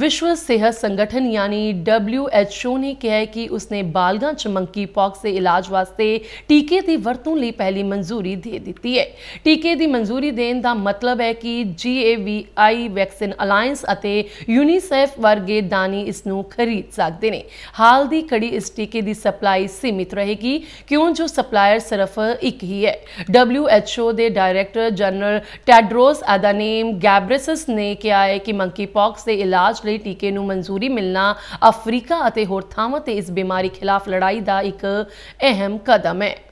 विश्व सेहत संगठन यानी डब्ल्यू एच ओ ने कहा है कि उसने बालगा चमंकी पॉक्स ਦੇ ਇਲਾਜ ਵਾਸਤੇ ਟੀਕੇ ਦੀ ਵਰਤੋਂ ਲਈ ਪਹਿਲੀ ਮਨਜ਼ੂਰੀ ਦੇ ਦਿੱਤੀ ਹੈ ਟੀਕੇ ਦੀ ਮਨਜ਼ੂਰੀ ਦੇਣ ਦਾ ਮਤਲਬ ਹੈ ਕਿ GAVI ਵੈਕਸੀਨ ਅਲਾਈਅੰਸ ਅਤੇ ਯੂਨੀਸੈਫ ਵਰਗੇ ਦਾਨੀ ਇਸ ਨੂੰ ਖਰੀਦ ਸਕਦੇ ਨੇ ਹਾਲ ਦੀ ਕੜੀ ਇਸ ਟੀਕੇ ਦੀ ਸਪਲਾਈ ਸੀਮਿਤ ਰਹੇਗੀ ਕਿਉਂ ਜੋ ਸਪਲਾਇਰ ਸਿਰਫ ਇੱਕ ਹੀ ਹੈ WHO ਦੇ ਡਾਇਰੈਕਟਰ ਜਨਰਲ ਟੈਡਰੋਸ ਐਦਾਨੇਮ ਗੈਬ੍ਰੇਸਸ ਨੇ ਕਿਹਾ ਹੈ ਕਿ ਮੰਕੀ ਪੌਕਸ ਦੇ ਇਲਾਜ ਇਲਾਜ ਲਈ ਟੀਕੇ ਨੂੰ ਮਨਜ਼ੂਰੀ ਮਿਲਣਾ ਅਫਰੀਕਾ ਅਤੇ ਹੋਰ ਥਾਵਾਂ ਤੇ ਇਸ ਬਿਮਾਰੀ ਖਿਲਾਫ ਲੜਾਈ ਦਾ ਇੱਕ ਅਹਿਮ ਕਦਮ ਹੈ